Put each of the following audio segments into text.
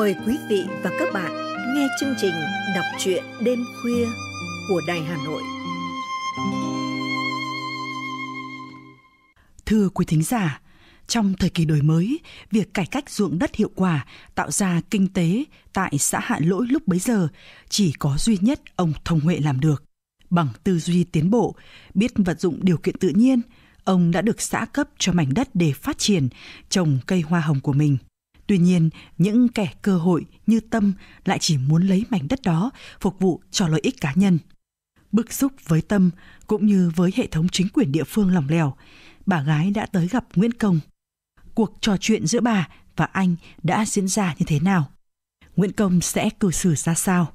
Mời quý vị và các bạn nghe chương trình Đọc truyện đêm khuya của Đài Hà Nội. Thưa quý thính giả, trong thời kỳ đổi mới, việc cải cách ruộng đất hiệu quả tạo ra kinh tế tại xã Hạ Lỗi lúc bấy giờ chỉ có duy nhất ông Thông Huệ làm được. Bằng tư duy tiến bộ, biết vận dụng điều kiện tự nhiên, ông đã được xã cấp cho mảnh đất để phát triển, trồng cây hoa hồng của mình – Tuy nhiên, những kẻ cơ hội như Tâm lại chỉ muốn lấy mảnh đất đó phục vụ cho lợi ích cá nhân. Bức xúc với Tâm cũng như với hệ thống chính quyền địa phương lỏng lẻo, bà gái đã tới gặp Nguyễn Công. Cuộc trò chuyện giữa bà và anh đã diễn ra như thế nào? Nguyễn Công sẽ cư xử ra sao?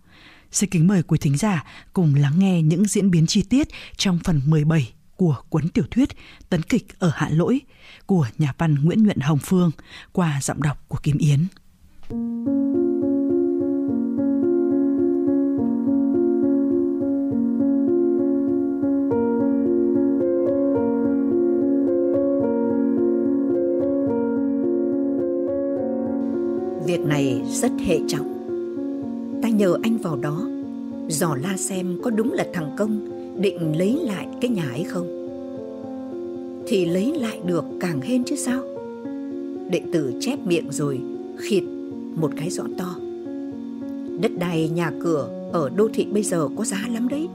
Xin kính mời quý thính giả cùng lắng nghe những diễn biến chi tiết trong phần 17 của cuốn tiểu thuyết Tấn kịch ở Hạ Lỗi của nhà văn Nguyễn nhuận Hồng Phương qua giọng đọc của Kim Yến. Việc này rất hệ trọng Ta nhờ anh vào đó Dò la xem có đúng là thằng Công định lấy lại cái nhà ấy không thì lấy lại được càng hên chứ sao đệ tử chép miệng rồi khịt một cái rõ to đất đai nhà cửa ở đô thị bây giờ có giá lắm đấy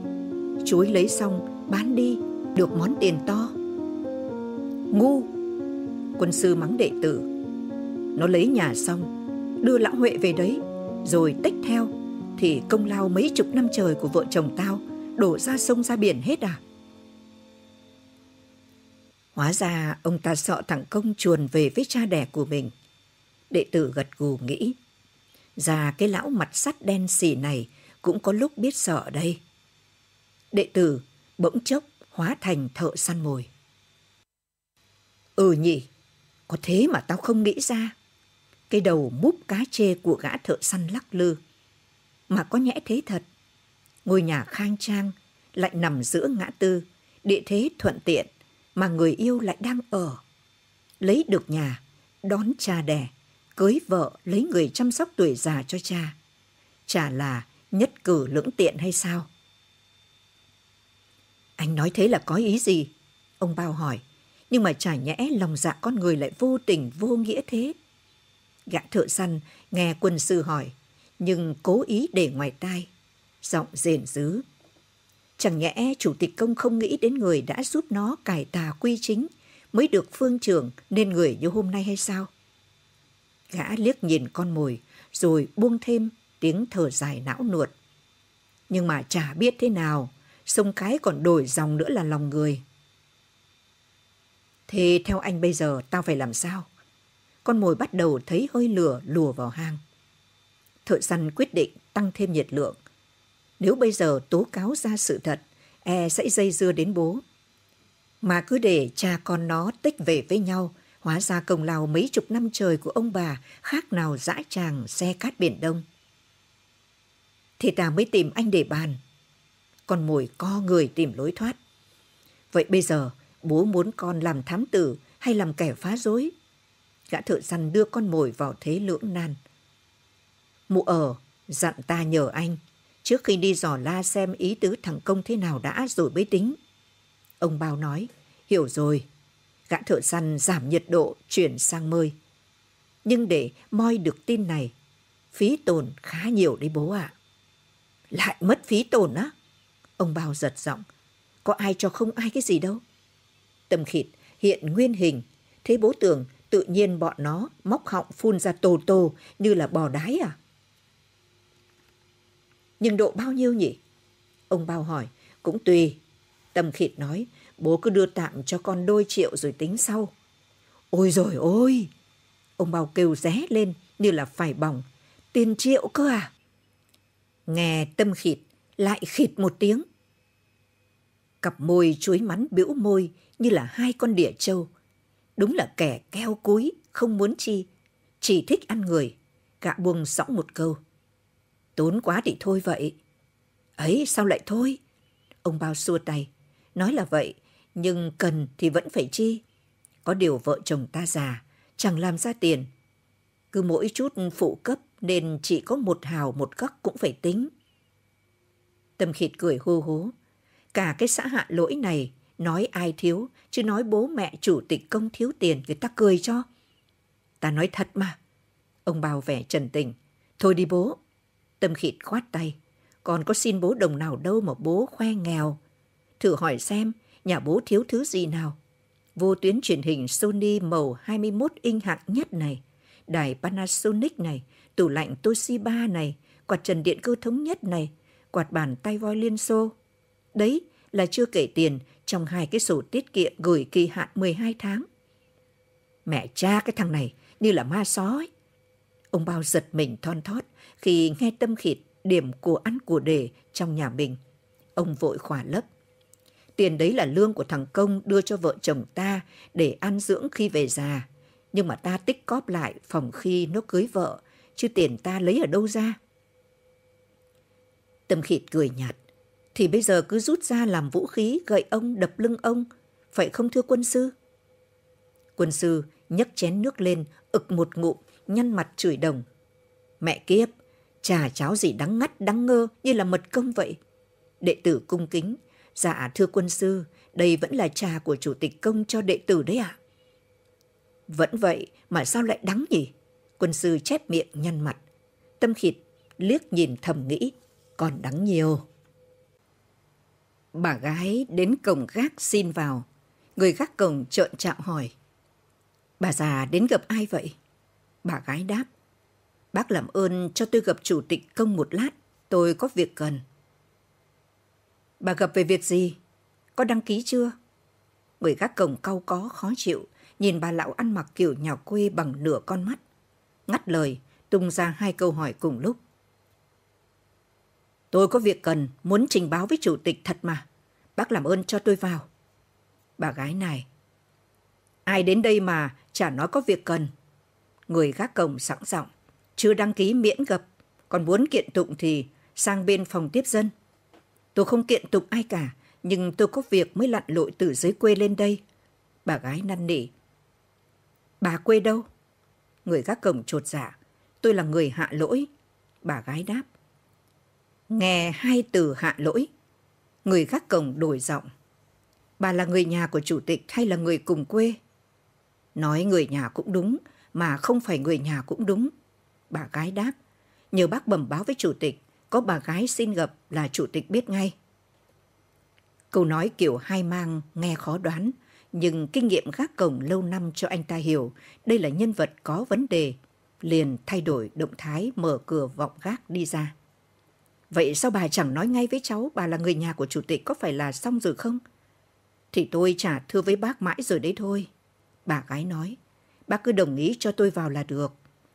chuối lấy xong bán đi được món tiền to ngu quân sư mắng đệ tử nó lấy nhà xong đưa lão huệ về đấy rồi tách theo thì công lao mấy chục năm trời của vợ chồng tao đổ ra sông ra biển hết à? Hóa ra ông ta sợ thằng công chuồn về với cha đẻ của mình. Đệ tử gật gù nghĩ, già cái lão mặt sắt đen xỉ này cũng có lúc biết sợ đây. Đệ tử bỗng chốc hóa thành thợ săn mồi. Ừ nhỉ, có thế mà tao không nghĩ ra. Cái đầu múp cá chê của gã thợ săn lắc lư. Mà có nhẽ thế thật. Ngôi nhà khang trang, lại nằm giữa ngã tư, địa thế thuận tiện mà người yêu lại đang ở. Lấy được nhà, đón cha đẻ, cưới vợ lấy người chăm sóc tuổi già cho cha. Chả là nhất cử lưỡng tiện hay sao? Anh nói thế là có ý gì? Ông Bao hỏi. Nhưng mà chả nhẽ lòng dạ con người lại vô tình vô nghĩa thế. Gã thợ săn nghe quân sư hỏi, nhưng cố ý để ngoài tai. Giọng rền rứ, Chẳng nhẽ chủ tịch công không nghĩ đến người đã giúp nó cải tà quy chính mới được phương trưởng nên người như hôm nay hay sao? Gã liếc nhìn con mồi rồi buông thêm tiếng thở dài não nuột. Nhưng mà chả biết thế nào, sông cái còn đổi dòng nữa là lòng người. Thế theo anh bây giờ tao phải làm sao? Con mồi bắt đầu thấy hơi lửa lùa vào hang. Thợ săn quyết định tăng thêm nhiệt lượng nếu bây giờ tố cáo ra sự thật, e sẽ dây dưa đến bố. Mà cứ để cha con nó tích về với nhau, hóa ra công lao mấy chục năm trời của ông bà khác nào dãi tràng xe cát biển Đông. Thì ta mới tìm anh để bàn. Con mồi co người tìm lối thoát. Vậy bây giờ, bố muốn con làm thám tử hay làm kẻ phá rối? Gã thợ săn đưa con mồi vào thế lưỡng nan. Mụ ở, dặn ta nhờ anh – trước khi đi dò la xem ý tứ thằng công thế nào đã rồi mới tính ông bao nói hiểu rồi gã thợ săn giảm nhiệt độ chuyển sang mơi nhưng để moi được tin này phí tổn khá nhiều đấy bố ạ à. lại mất phí tổn á ông bao giật giọng có ai cho không ai cái gì đâu tầm khịt hiện nguyên hình thế bố tưởng tự nhiên bọn nó móc họng phun ra tô tô như là bò đái à nhưng độ bao nhiêu nhỉ? Ông Bao hỏi, cũng tùy. Tâm khịt nói, bố cứ đưa tạm cho con đôi triệu rồi tính sau. Ôi rồi ôi! Ông Bao kêu ré lên như là phải bỏng. Tiền triệu cơ à? Nghe tâm khịt, lại khịt một tiếng. Cặp môi chuối mắn bĩu môi như là hai con đỉa trâu. Đúng là kẻ keo cúi, không muốn chi, chỉ thích ăn người. gạ buông sõng một câu. Tốn quá thì thôi vậy. Ấy sao lại thôi? Ông bao xua tay. Nói là vậy, nhưng cần thì vẫn phải chi. Có điều vợ chồng ta già, chẳng làm ra tiền. Cứ mỗi chút phụ cấp nên chỉ có một hào một góc cũng phải tính. Tâm khịt cười hô hố. Cả cái xã hạ lỗi này, nói ai thiếu, chứ nói bố mẹ chủ tịch công thiếu tiền người ta cười cho. Ta nói thật mà. Ông bao vẻ trần tình. Thôi đi bố, Tâm khịt khoát tay. Còn có xin bố đồng nào đâu mà bố khoe nghèo. Thử hỏi xem, nhà bố thiếu thứ gì nào? Vô tuyến truyền hình Sony màu 21 inch hạng nhất này, đài Panasonic này, tủ lạnh Toshiba này, quạt trần điện cơ thống nhất này, quạt bàn tay voi Liên Xô. Đấy là chưa kể tiền trong hai cái sổ tiết kiệm gửi kỳ hạn 12 tháng. Mẹ cha cái thằng này như là ma sói. Ông Bao giật mình thon thót khi nghe tâm khịt điểm của ăn của để trong nhà mình. Ông vội khỏa lấp. Tiền đấy là lương của thằng Công đưa cho vợ chồng ta để ăn dưỡng khi về già. Nhưng mà ta tích cóp lại phòng khi nó cưới vợ, chứ tiền ta lấy ở đâu ra? Tâm khịt cười nhạt. Thì bây giờ cứ rút ra làm vũ khí gậy ông đập lưng ông. Phải không thưa quân sư? Quân sư nhấc chén nước lên, ực một ngụm, nhăn mặt chửi đồng. Mẹ kiếp, trà cháo gì đắng ngắt, đắng ngơ như là mật công vậy. Đệ tử cung kính, dạ thưa quân sư, đây vẫn là trà của chủ tịch công cho đệ tử đấy ạ. À? Vẫn vậy mà sao lại đắng nhỉ? Quân sư chép miệng nhăn mặt. Tâm khịt liếc nhìn thầm nghĩ, còn đắng nhiều. Bà gái đến cổng gác xin vào. Người gác cổng trợn trạo hỏi. Bà già đến gặp ai vậy? Bà gái đáp. Bác làm ơn cho tôi gặp chủ tịch công một lát, tôi có việc cần. Bà gặp về việc gì? Có đăng ký chưa? Người gác cổng cau có khó chịu, nhìn bà lão ăn mặc kiểu nhà quê bằng nửa con mắt. Ngắt lời, tung ra hai câu hỏi cùng lúc. Tôi có việc cần, muốn trình báo với chủ tịch thật mà. Bác làm ơn cho tôi vào. Bà gái này Ai đến đây mà, chả nói có việc cần. Người gác cổng sẵn giọng, chưa đăng ký miễn gập còn muốn kiện tụng thì sang bên phòng tiếp dân. Tôi không kiện tụng ai cả, nhưng tôi có việc mới lặn lội từ dưới quê lên đây. Bà gái năn nỉ. Bà quê đâu? Người gác cổng trột dạ. Tôi là người hạ lỗi. Bà gái đáp. Nghe hai từ hạ lỗi. Người gác cổng đổi giọng. Bà là người nhà của chủ tịch hay là người cùng quê? Nói người nhà cũng đúng, mà không phải người nhà cũng đúng. Bà gái đáp, nhờ bác bẩm báo với chủ tịch, có bà gái xin gặp là chủ tịch biết ngay. Câu nói kiểu hai mang nghe khó đoán, nhưng kinh nghiệm gác cổng lâu năm cho anh ta hiểu đây là nhân vật có vấn đề, liền thay đổi động thái mở cửa vọng gác đi ra. Vậy sao bà chẳng nói ngay với cháu bà là người nhà của chủ tịch có phải là xong rồi không? Thì tôi trả thưa với bác mãi rồi đấy thôi. Bà gái nói, bác cứ đồng ý cho tôi vào là được.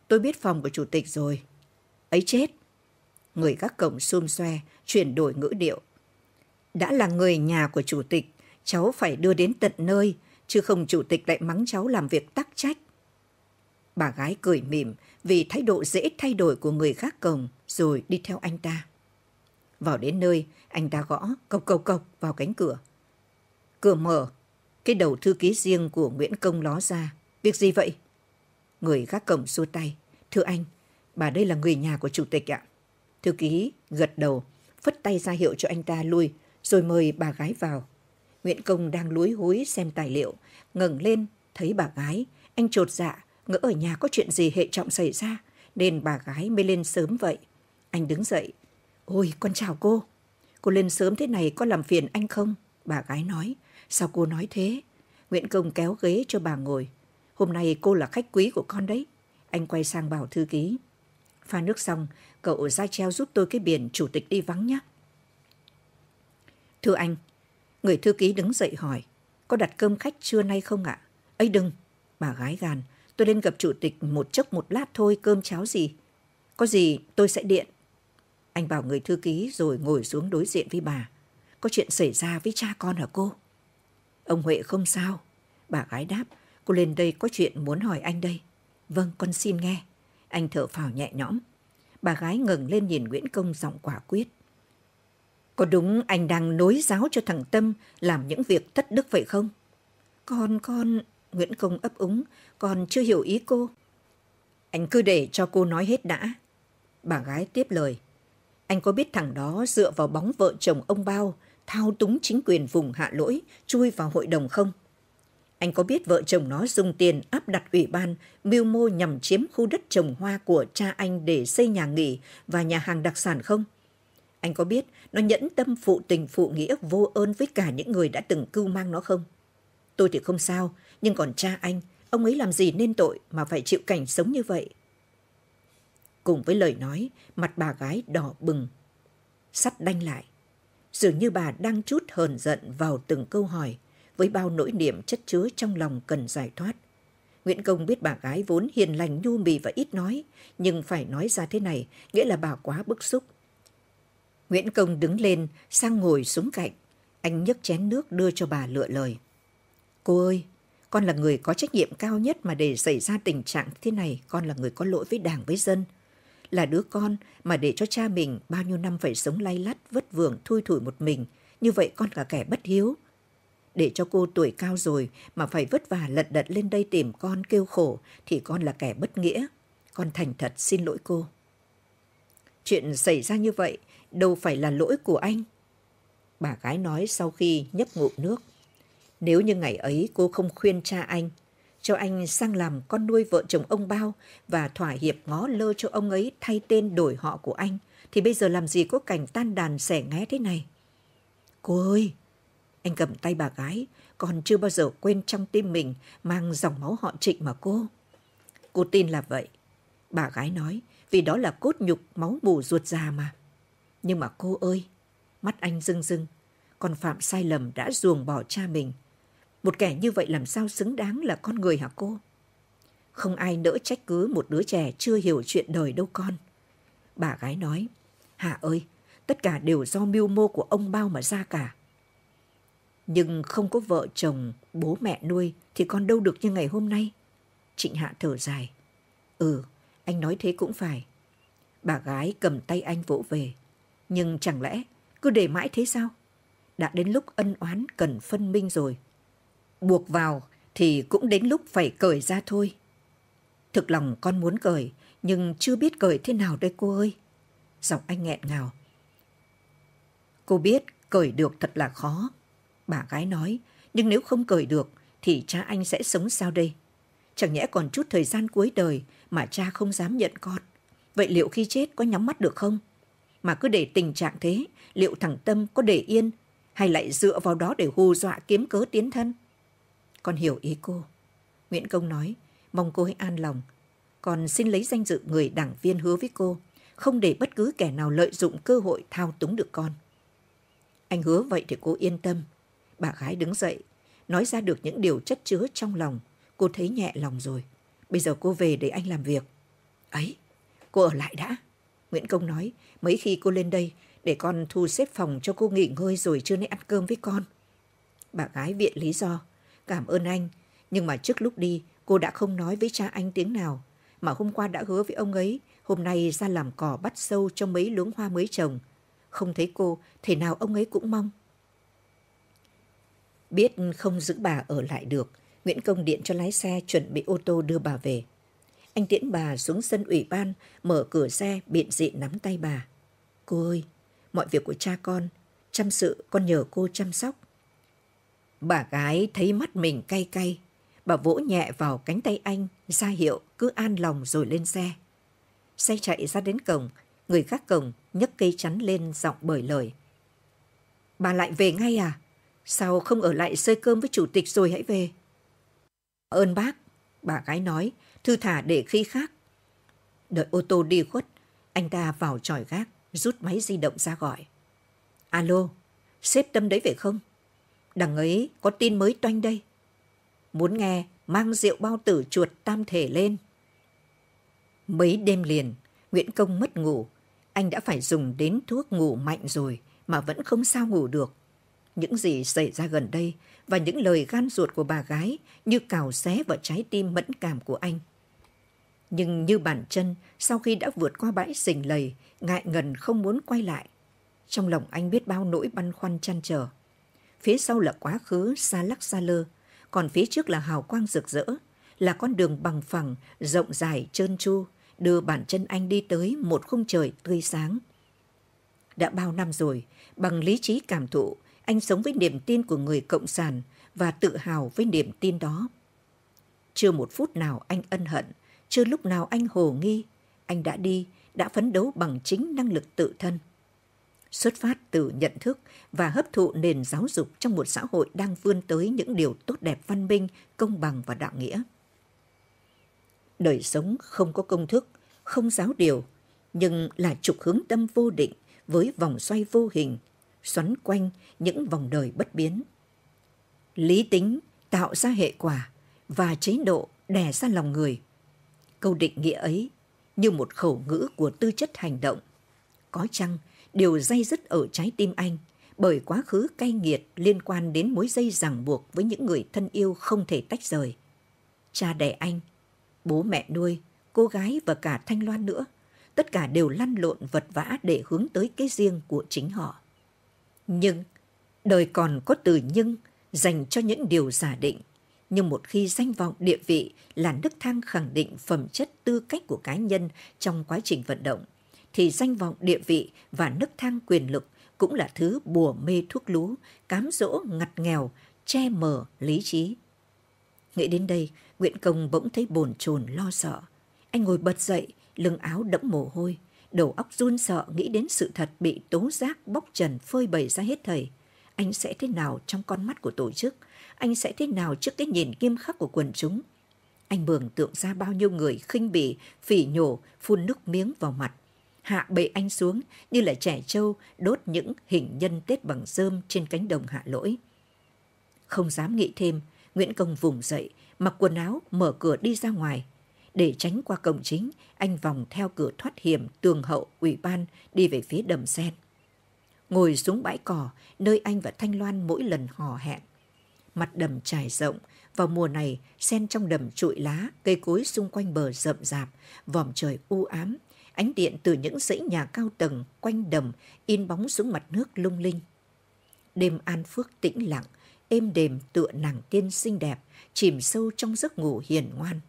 Tôi biết phòng của chủ tịch rồi. Ấy chết. Người gác cổng xôn xoe, chuyển đổi ngữ điệu. Đã là người nhà của chủ tịch, cháu phải đưa đến tận nơi, chứ không chủ tịch lại mắng cháu làm việc tắc trách. Bà gái cười mỉm vì thái độ dễ thay đổi của người gác cổng rồi đi theo anh ta. Vào đến nơi, anh ta gõ cộc cộc cộc vào cánh cửa. Cửa mở, cái đầu thư ký riêng của Nguyễn Công ló ra. Việc gì vậy? Người gác cổng xua tay. Thưa anh, bà đây là người nhà của chủ tịch ạ. Thư ký gật đầu, phất tay ra hiệu cho anh ta lui, rồi mời bà gái vào. Nguyễn Công đang lúi húi xem tài liệu, ngẩng lên, thấy bà gái. Anh trột dạ, ngỡ ở nhà có chuyện gì hệ trọng xảy ra, nên bà gái mới lên sớm vậy. Anh đứng dậy. Ôi, con chào cô. Cô lên sớm thế này có làm phiền anh không? Bà gái nói. Sao cô nói thế? Nguyễn Công kéo ghế cho bà ngồi. Hôm nay cô là khách quý của con đấy. Anh quay sang bảo thư ký. Pha nước xong, cậu ra treo giúp tôi cái biển chủ tịch đi vắng nhé. Thưa anh, người thư ký đứng dậy hỏi. Có đặt cơm khách trưa nay không ạ? ấy đừng, bà gái gàn. Tôi lên gặp chủ tịch một chốc một lát thôi, cơm cháo gì. Có gì tôi sẽ điện. Anh bảo người thư ký rồi ngồi xuống đối diện với bà. Có chuyện xảy ra với cha con hả cô? Ông Huệ không sao. Bà gái đáp, cô lên đây có chuyện muốn hỏi anh đây. Vâng, con xin nghe. Anh thở phào nhẹ nhõm. Bà gái ngẩng lên nhìn Nguyễn Công giọng quả quyết. Có đúng anh đang nối giáo cho thằng Tâm làm những việc thất đức vậy không? Con, con... Nguyễn Công ấp úng, con chưa hiểu ý cô. Anh cứ để cho cô nói hết đã. Bà gái tiếp lời. Anh có biết thằng đó dựa vào bóng vợ chồng ông bao thao túng chính quyền vùng hạ lỗi, chui vào hội đồng không? Anh có biết vợ chồng nó dùng tiền áp đặt ủy ban, mưu mô nhằm chiếm khu đất trồng hoa của cha anh để xây nhà nghỉ và nhà hàng đặc sản không? Anh có biết nó nhẫn tâm phụ tình phụ nghĩa vô ơn với cả những người đã từng cưu mang nó không? Tôi thì không sao, nhưng còn cha anh, ông ấy làm gì nên tội mà phải chịu cảnh sống như vậy? Cùng với lời nói, mặt bà gái đỏ bừng, sắt đanh lại dường như bà đang chút hờn giận vào từng câu hỏi với bao nỗi niềm chất chứa trong lòng cần giải thoát. Nguyễn Công biết bà gái vốn hiền lành nhu mì và ít nói, nhưng phải nói ra thế này, nghĩa là bà quá bức xúc. Nguyễn Công đứng lên, sang ngồi xuống cạnh. Anh nhấc chén nước đưa cho bà lựa lời. Cô ơi, con là người có trách nhiệm cao nhất mà để xảy ra tình trạng thế này, con là người có lỗi với đảng với dân là đứa con mà để cho cha mình bao nhiêu năm phải sống lay lắt, vất vưởng, thui thủi một mình, như vậy con cả kẻ bất hiếu. Để cho cô tuổi cao rồi mà phải vất vả lật đật lên đây tìm con kêu khổ thì con là kẻ bất nghĩa. Con thành thật xin lỗi cô. Chuyện xảy ra như vậy đâu phải là lỗi của anh. Bà gái nói sau khi nhấp ngụm nước. Nếu như ngày ấy cô không khuyên cha anh cho anh sang làm con nuôi vợ chồng ông Bao và thỏa hiệp ngó lơ cho ông ấy thay tên đổi họ của anh, thì bây giờ làm gì có cảnh tan đàn sẻ ngé thế này. Cô ơi! Anh cầm tay bà gái, còn chưa bao giờ quên trong tim mình mang dòng máu họ trịnh mà cô. Cô tin là vậy. Bà gái nói, vì đó là cốt nhục máu mù ruột già mà. Nhưng mà cô ơi, mắt anh rưng rưng, con phạm sai lầm đã ruồng bỏ cha mình – một kẻ như vậy làm sao xứng đáng là con người hả cô? Không ai nỡ trách cứ một đứa trẻ chưa hiểu chuyện đời đâu con. Bà gái nói, Hà ơi, tất cả đều do mưu mô của ông bao mà ra cả. Nhưng không có vợ chồng, bố mẹ nuôi thì con đâu được như ngày hôm nay. Trịnh Hạ thở dài. Ừ, anh nói thế cũng phải. Bà gái cầm tay anh vỗ về. Nhưng chẳng lẽ cứ để mãi thế sao? Đã đến lúc ân oán cần phân minh rồi buộc vào thì cũng đến lúc phải cởi ra thôi. Thực lòng con muốn cởi, nhưng chưa biết cởi thế nào đây cô ơi. Giọng anh nghẹn ngào. Cô biết cởi được thật là khó. Bà gái nói, nhưng nếu không cởi được thì cha anh sẽ sống sao đây? Chẳng nhẽ còn chút thời gian cuối đời mà cha không dám nhận con. Vậy liệu khi chết có nhắm mắt được không? Mà cứ để tình trạng thế, liệu thằng Tâm có để yên hay lại dựa vào đó để hù dọa kiếm cớ tiến thân? Con hiểu ý cô. Nguyễn Công nói, mong cô hãy an lòng. Còn xin lấy danh dự người đảng viên hứa với cô, không để bất cứ kẻ nào lợi dụng cơ hội thao túng được con. Anh hứa vậy thì cô yên tâm. Bà gái đứng dậy, nói ra được những điều chất chứa trong lòng. Cô thấy nhẹ lòng rồi. Bây giờ cô về để anh làm việc. Ấy, cô ở lại đã. Nguyễn Công nói, mấy khi cô lên đây, để con thu xếp phòng cho cô nghỉ ngơi rồi chưa nay ăn cơm với con. Bà gái viện lý do, cảm ơn anh. Nhưng mà trước lúc đi, cô đã không nói với cha anh tiếng nào. Mà hôm qua đã hứa với ông ấy, hôm nay ra làm cỏ bắt sâu trong mấy luống hoa mới trồng. Không thấy cô, thể nào ông ấy cũng mong. Biết không giữ bà ở lại được, Nguyễn Công điện cho lái xe chuẩn bị ô tô đưa bà về. Anh tiễn bà xuống sân ủy ban, mở cửa xe, biện dị nắm tay bà. Cô ơi, mọi việc của cha con, chăm sự con nhờ cô chăm sóc. Bà gái thấy mắt mình cay cay, bà vỗ nhẹ vào cánh tay anh, ra hiệu cứ an lòng rồi lên xe. Xe chạy ra đến cổng, người gác cổng nhấc cây chắn lên giọng bởi lời. Bà lại về ngay à? Sao không ở lại xơi cơm với chủ tịch rồi hãy về? Ơn bác, bà gái nói, thư thả để khi khác. Đợi ô tô đi khuất, anh ta vào tròi gác, rút máy di động ra gọi. Alo, sếp tâm đấy phải không? đằng ấy có tin mới toanh đây. Muốn nghe, mang rượu bao tử chuột tam thể lên. Mấy đêm liền, Nguyễn Công mất ngủ. Anh đã phải dùng đến thuốc ngủ mạnh rồi mà vẫn không sao ngủ được. Những gì xảy ra gần đây và những lời gan ruột của bà gái như cào xé vào trái tim mẫn cảm của anh. Nhưng như bản chân, sau khi đã vượt qua bãi sình lầy, ngại ngần không muốn quay lại. Trong lòng anh biết bao nỗi băn khoăn chăn trở phía sau là quá khứ xa lắc xa lơ, còn phía trước là hào quang rực rỡ, là con đường bằng phẳng, rộng dài, trơn tru, đưa bản chân anh đi tới một khung trời tươi sáng. Đã bao năm rồi, bằng lý trí cảm thụ, anh sống với niềm tin của người cộng sản và tự hào với niềm tin đó. Chưa một phút nào anh ân hận, chưa lúc nào anh hồ nghi, anh đã đi, đã phấn đấu bằng chính năng lực tự thân xuất phát từ nhận thức và hấp thụ nền giáo dục trong một xã hội đang vươn tới những điều tốt đẹp văn minh, công bằng và đạo nghĩa. Đời sống không có công thức, không giáo điều, nhưng là trục hướng tâm vô định với vòng xoay vô hình, xoắn quanh những vòng đời bất biến. Lý tính tạo ra hệ quả và chế độ đè ra lòng người. Câu định nghĩa ấy như một khẩu ngữ của tư chất hành động. Có chăng điều dây dứt ở trái tim anh bởi quá khứ cay nghiệt liên quan đến mối dây ràng buộc với những người thân yêu không thể tách rời. Cha đẻ anh, bố mẹ nuôi, cô gái và cả Thanh Loan nữa, tất cả đều lăn lộn vật vã để hướng tới cái riêng của chính họ. Nhưng, đời còn có từ nhưng dành cho những điều giả định. Nhưng một khi danh vọng địa vị là nước thang khẳng định phẩm chất tư cách của cá nhân trong quá trình vận động, thì danh vọng địa vị và nấc thang quyền lực cũng là thứ bùa mê thuốc lú, cám dỗ ngặt nghèo, che mờ lý trí. Nghĩ đến đây, Nguyễn Công bỗng thấy bồn chồn lo sợ. Anh ngồi bật dậy, lưng áo đẫm mồ hôi, đầu óc run sợ nghĩ đến sự thật bị tố giác bóc trần phơi bày ra hết thầy. Anh sẽ thế nào trong con mắt của tổ chức? Anh sẽ thế nào trước cái nhìn nghiêm khắc của quần chúng? Anh mường tượng ra bao nhiêu người khinh bỉ, phỉ nhổ, phun nước miếng vào mặt hạ bệ anh xuống như là trẻ trâu đốt những hình nhân tết bằng rơm trên cánh đồng hạ lỗi. Không dám nghĩ thêm, Nguyễn Công vùng dậy, mặc quần áo, mở cửa đi ra ngoài. Để tránh qua cổng chính, anh vòng theo cửa thoát hiểm tường hậu ủy ban đi về phía đầm sen. Ngồi xuống bãi cỏ, nơi anh và Thanh Loan mỗi lần hò hẹn. Mặt đầm trải rộng, vào mùa này, sen trong đầm trụi lá, cây cối xung quanh bờ rậm rạp, vòm trời u ám, ánh điện từ những dãy nhà cao tầng quanh đầm in bóng xuống mặt nước lung linh. Đêm an phước tĩnh lặng, êm đềm tựa nàng tiên xinh đẹp, chìm sâu trong giấc ngủ hiền ngoan.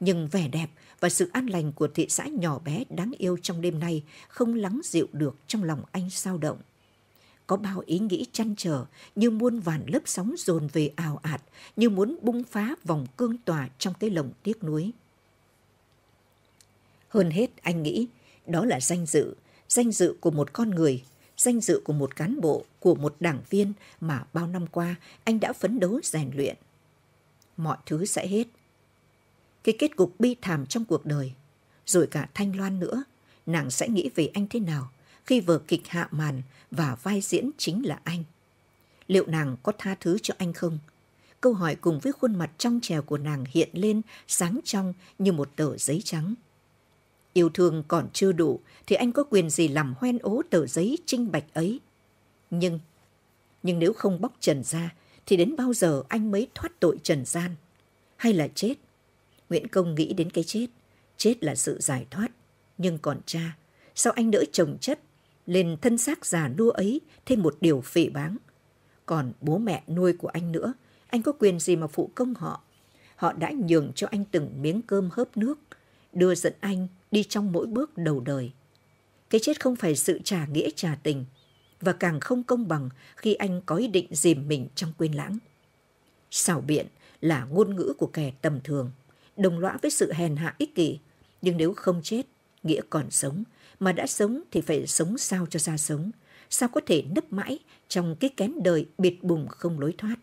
Nhưng vẻ đẹp và sự an lành của thị xã nhỏ bé đáng yêu trong đêm nay không lắng dịu được trong lòng anh sao động. Có bao ý nghĩ chăn trở như muôn vàn lớp sóng dồn về ào ạt, như muốn bung phá vòng cương tòa trong cái lồng tiếc nuối. Hơn hết anh nghĩ đó là danh dự, danh dự của một con người, danh dự của một cán bộ, của một đảng viên mà bao năm qua anh đã phấn đấu rèn luyện. Mọi thứ sẽ hết. Cái kết cục bi thảm trong cuộc đời, rồi cả Thanh Loan nữa, nàng sẽ nghĩ về anh thế nào khi vở kịch hạ màn và vai diễn chính là anh? Liệu nàng có tha thứ cho anh không? Câu hỏi cùng với khuôn mặt trong trèo của nàng hiện lên sáng trong như một tờ giấy trắng. Yêu thương còn chưa đủ thì anh có quyền gì làm hoen ố tờ giấy trinh bạch ấy. Nhưng, nhưng nếu không bóc trần ra thì đến bao giờ anh mới thoát tội trần gian? Hay là chết? Nguyễn Công nghĩ đến cái chết. Chết là sự giải thoát. Nhưng còn cha, sao anh đỡ chồng chất lên thân xác già nua ấy thêm một điều phỉ báng. Còn bố mẹ nuôi của anh nữa, anh có quyền gì mà phụ công họ? Họ đã nhường cho anh từng miếng cơm hớp nước, đưa dẫn anh đi trong mỗi bước đầu đời. Cái chết không phải sự trả nghĩa trả tình và càng không công bằng khi anh có ý định dìm mình trong quên lãng. Xảo biện là ngôn ngữ của kẻ tầm thường, đồng lõa với sự hèn hạ ích kỷ, nhưng nếu không chết, nghĩa còn sống, mà đã sống thì phải sống sao cho ra sống, sao có thể nấp mãi trong cái kén đời biệt bùng không lối thoát.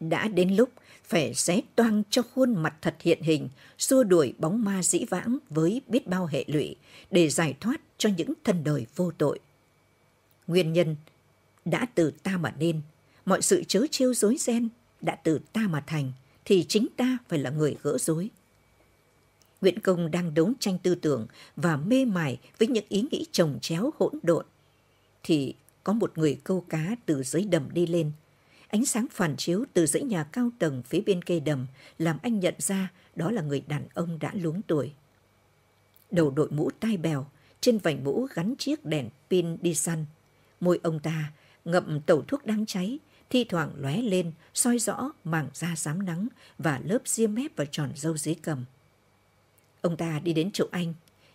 Đã đến lúc phải xé toang cho khuôn mặt thật hiện hình, xua đuổi bóng ma dĩ vãng với biết bao hệ lụy để giải thoát cho những thân đời vô tội. Nguyên nhân đã từ ta mà nên, mọi sự chớ trêu dối ren đã từ ta mà thành, thì chính ta phải là người gỡ rối. Nguyễn Công đang đấu tranh tư tưởng và mê mải với những ý nghĩ trồng chéo hỗn độn. Thì có một người câu cá từ dưới đầm đi lên, Ánh sáng phản chiếu từ dãy nhà cao tầng phía bên cây đầm làm anh nhận ra đó là người đàn ông đã luống tuổi. Đầu đội mũ tai bèo, trên vành mũ gắn chiếc đèn pin đi săn. Môi ông ta ngậm tẩu thuốc đang cháy, thi thoảng lóe lên, soi rõ mảng da sám nắng và lớp ria mép và tròn râu dưới cầm. Ông ta đi đến chỗ anh,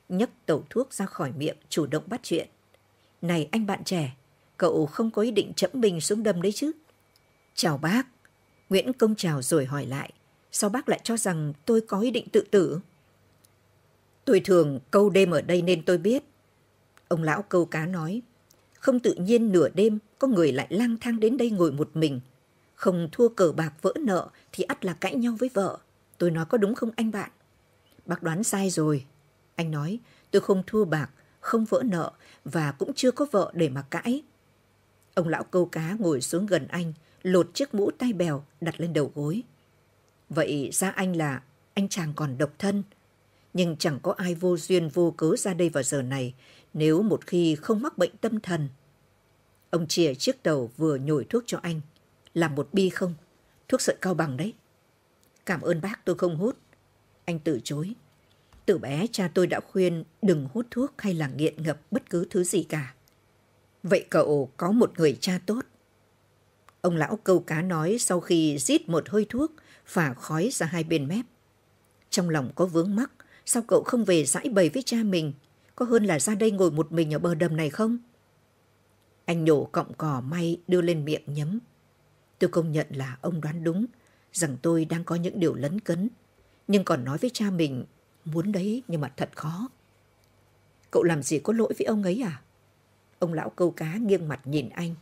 nhấc tẩu thuốc ra khỏi miệng, chủ động bắt chuyện. Này anh bạn trẻ, cậu không có ý định chẫm mình xuống đầm đấy chứ? Chào bác. Nguyễn Công chào rồi hỏi lại. Sao bác lại cho rằng tôi có ý định tự tử? Tôi thường câu đêm ở đây nên tôi biết. Ông lão câu cá nói. Không tự nhiên nửa đêm có người lại lang thang đến đây ngồi một mình. Không thua cờ bạc vỡ nợ thì ắt là cãi nhau với vợ. Tôi nói có đúng không anh bạn? Bác đoán sai rồi. Anh nói tôi không thua bạc, không vỡ nợ và cũng chưa có vợ để mà cãi. Ông lão câu cá ngồi xuống gần anh, lột chiếc mũ tay bèo đặt lên đầu gối. Vậy ra anh là anh chàng còn độc thân, nhưng chẳng có ai vô duyên vô cớ ra đây vào giờ này nếu một khi không mắc bệnh tâm thần. Ông chìa chiếc đầu vừa nhồi thuốc cho anh, làm một bi không, thuốc sợi cao bằng đấy. Cảm ơn bác tôi không hút. Anh từ chối. Từ bé cha tôi đã khuyên đừng hút thuốc hay là nghiện ngập bất cứ thứ gì cả. Vậy cậu có một người cha tốt Ông lão câu cá nói sau khi rít một hơi thuốc, phả khói ra hai bên mép. Trong lòng có vướng mắc, sao cậu không về giải bày với cha mình? Có hơn là ra đây ngồi một mình ở bờ đầm này không? Anh nhổ cọng cỏ may đưa lên miệng nhấm. Tôi công nhận là ông đoán đúng, rằng tôi đang có những điều lấn cấn. Nhưng còn nói với cha mình, muốn đấy nhưng mà thật khó. Cậu làm gì có lỗi với ông ấy à? Ông lão câu cá nghiêng mặt nhìn anh.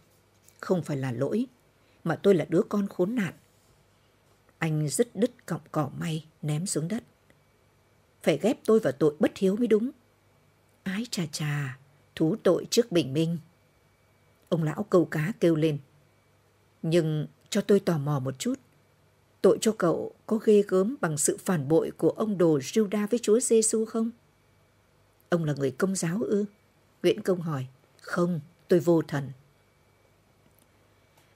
Không phải là lỗi, mà tôi là đứa con khốn nạn. Anh dứt đứt cọng cỏ may ném xuống đất. Phải ghép tôi vào tội bất hiếu mới đúng. Ái chà chà, thú tội trước bình minh. Ông lão câu cá kêu lên. Nhưng cho tôi tò mò một chút. Tội cho cậu có ghê gớm bằng sự phản bội của ông đồ Juda với Chúa Giêsu không? Ông là người công giáo ư? Nguyễn Công hỏi. Không, tôi vô thần.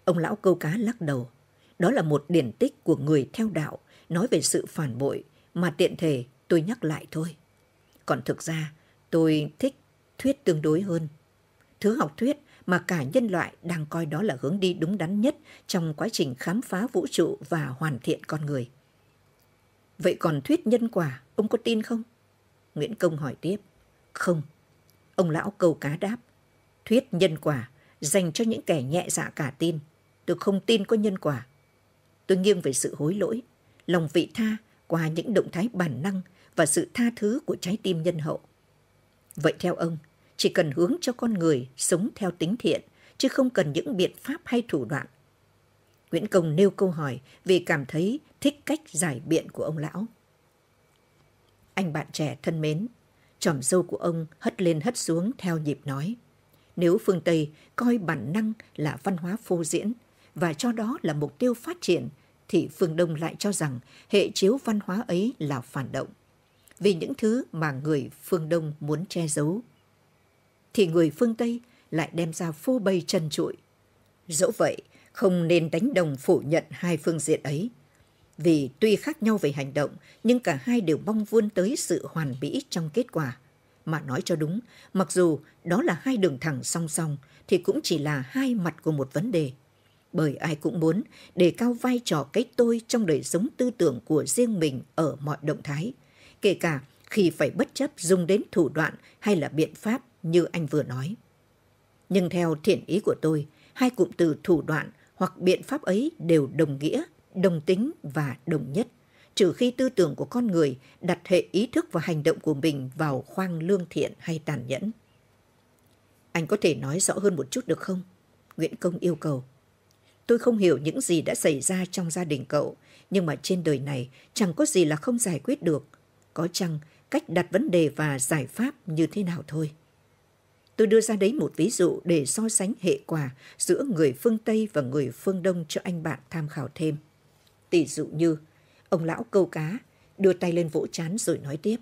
Ông lão câu cá lắc đầu. Đó là một điển tích của người theo đạo nói về sự phản bội mà tiện thể tôi nhắc lại thôi. Còn thực ra tôi thích thuyết tương đối hơn. Thứ học thuyết mà cả nhân loại đang coi đó là hướng đi đúng đắn nhất trong quá trình khám phá vũ trụ và hoàn thiện con người. Vậy còn thuyết nhân quả, ông có tin không? Nguyễn Công hỏi tiếp. Không. Ông lão câu cá đáp. Thuyết nhân quả dành cho những kẻ nhẹ dạ cả tin. Tôi không tin có nhân quả. Tôi nghiêng về sự hối lỗi, lòng vị tha qua những động thái bản năng và sự tha thứ của trái tim nhân hậu. Vậy theo ông, chỉ cần hướng cho con người sống theo tính thiện, chứ không cần những biện pháp hay thủ đoạn. Nguyễn Công nêu câu hỏi vì cảm thấy thích cách giải biện của ông lão. Anh bạn trẻ thân mến, tròm dâu của ông hất lên hất xuống theo nhịp nói. Nếu phương Tây coi bản năng là văn hóa phô diễn, và cho đó là mục tiêu phát triển, thì phương Đông lại cho rằng hệ chiếu văn hóa ấy là phản động. Vì những thứ mà người phương Đông muốn che giấu, thì người phương Tây lại đem ra phô bày trần trụi. Dẫu vậy, không nên đánh đồng phủ nhận hai phương diện ấy. Vì tuy khác nhau về hành động, nhưng cả hai đều mong vươn tới sự hoàn mỹ trong kết quả. Mà nói cho đúng, mặc dù đó là hai đường thẳng song song, thì cũng chỉ là hai mặt của một vấn đề – bởi ai cũng muốn đề cao vai trò cái tôi trong đời sống tư tưởng của riêng mình ở mọi động thái, kể cả khi phải bất chấp dùng đến thủ đoạn hay là biện pháp như anh vừa nói. Nhưng theo thiện ý của tôi, hai cụm từ thủ đoạn hoặc biện pháp ấy đều đồng nghĩa, đồng tính và đồng nhất, trừ khi tư tưởng của con người đặt hệ ý thức và hành động của mình vào khoang lương thiện hay tàn nhẫn. Anh có thể nói rõ hơn một chút được không? Nguyễn Công yêu cầu tôi không hiểu những gì đã xảy ra trong gia đình cậu, nhưng mà trên đời này chẳng có gì là không giải quyết được. Có chăng cách đặt vấn đề và giải pháp như thế nào thôi. Tôi đưa ra đấy một ví dụ để so sánh hệ quả giữa người phương Tây và người phương Đông cho anh bạn tham khảo thêm. Tỷ dụ như, ông lão câu cá, đưa tay lên vỗ chán rồi nói tiếp.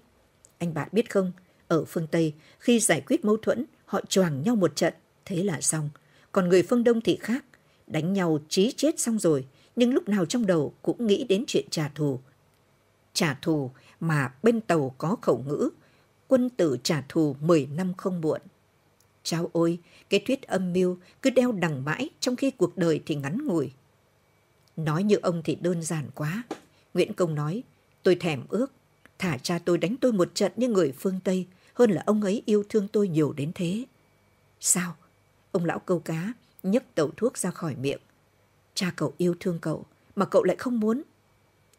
Anh bạn biết không, ở phương Tây, khi giải quyết mâu thuẫn, họ choàng nhau một trận, thế là xong. Còn người phương Đông thì khác, Đánh nhau chí chết xong rồi, nhưng lúc nào trong đầu cũng nghĩ đến chuyện trả thù. Trả thù mà bên tàu có khẩu ngữ, quân tử trả thù 10 năm không muộn. Chao ôi, cái thuyết âm mưu cứ đeo đằng mãi trong khi cuộc đời thì ngắn ngủi. Nói như ông thì đơn giản quá. Nguyễn Công nói, tôi thèm ước, thả cha tôi đánh tôi một trận như người phương Tây, hơn là ông ấy yêu thương tôi nhiều đến thế. Sao? Ông lão câu cá nhấc tẩu thuốc ra khỏi miệng. Cha cậu yêu thương cậu, mà cậu lại không muốn.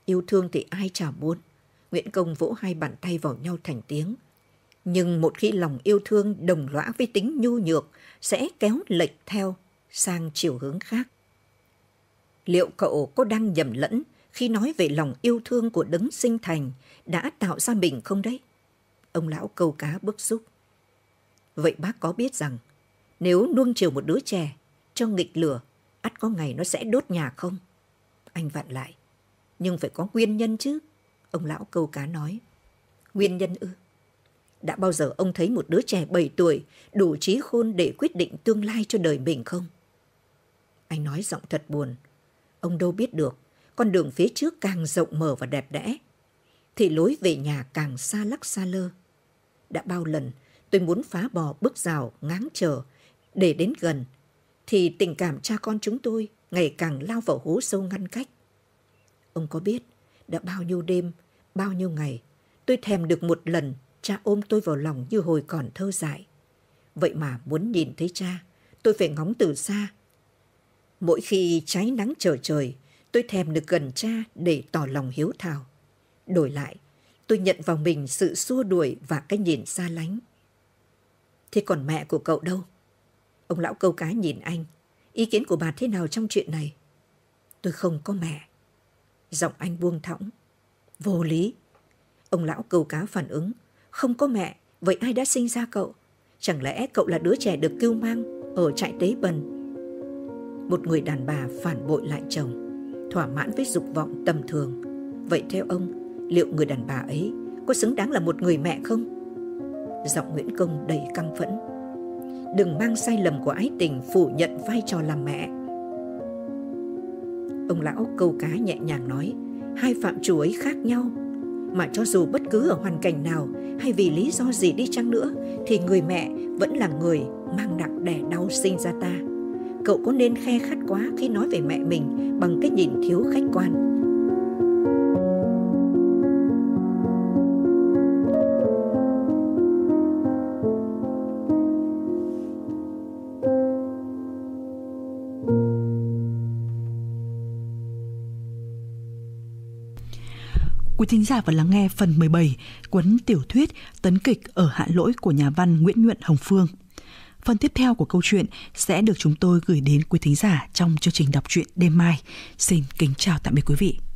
Yêu thương thì ai chả muốn. Nguyễn Công vỗ hai bàn tay vào nhau thành tiếng. Nhưng một khi lòng yêu thương đồng lõa với tính nhu nhược sẽ kéo lệch theo sang chiều hướng khác. Liệu cậu có đang nhầm lẫn khi nói về lòng yêu thương của đấng sinh thành đã tạo ra mình không đấy? Ông lão câu cá bức xúc. Vậy bác có biết rằng nếu nuông chiều một đứa trẻ cho nghịch lửa, ắt có ngày nó sẽ đốt nhà không? Anh vặn lại. Nhưng phải có nguyên nhân chứ. Ông lão câu cá nói. Nguyên nhân ư? Đã bao giờ ông thấy một đứa trẻ 7 tuổi đủ trí khôn để quyết định tương lai cho đời mình không? Anh nói giọng thật buồn. Ông đâu biết được, con đường phía trước càng rộng mở và đẹp đẽ, thì lối về nhà càng xa lắc xa lơ. Đã bao lần tôi muốn phá bỏ bước rào ngáng trở để đến gần thì tình cảm cha con chúng tôi ngày càng lao vào hố sâu ngăn cách. Ông có biết đã bao nhiêu đêm, bao nhiêu ngày tôi thèm được một lần cha ôm tôi vào lòng như hồi còn thơ dại. Vậy mà muốn nhìn thấy cha, tôi phải ngóng từ xa. Mỗi khi cháy nắng trở trời, tôi thèm được gần cha để tỏ lòng hiếu thảo. Đổi lại, tôi nhận vào mình sự xua đuổi và cái nhìn xa lánh. Thế còn mẹ của cậu đâu? Ông lão câu cá nhìn anh. Ý kiến của bà thế nào trong chuyện này? Tôi không có mẹ. Giọng anh buông thõng. Vô lý. Ông lão câu cá phản ứng. Không có mẹ, vậy ai đã sinh ra cậu? Chẳng lẽ cậu là đứa trẻ được kêu mang ở trại tế bần? Một người đàn bà phản bội lại chồng, thỏa mãn với dục vọng tầm thường. Vậy theo ông, liệu người đàn bà ấy có xứng đáng là một người mẹ không? Giọng Nguyễn Công đầy căng phẫn đừng mang sai lầm của ái tình phủ nhận vai trò làm mẹ ông lão câu cá nhẹ nhàng nói hai phạm chủ ấy khác nhau mà cho dù bất cứ ở hoàn cảnh nào hay vì lý do gì đi chăng nữa thì người mẹ vẫn là người mang nặng đẻ đau sinh ra ta cậu có nên khe khắt quá khi nói về mẹ mình bằng cái nhìn thiếu khách quan Quý thính giả vừa lắng nghe phần 17 cuốn tiểu thuyết Tấn kịch ở Hạ Lỗi của nhà văn Nguyễn Nhuận Hồng Phương. Phần tiếp theo của câu chuyện sẽ được chúng tôi gửi đến quý thính giả trong chương trình đọc truyện đêm mai. Xin kính chào tạm biệt quý vị.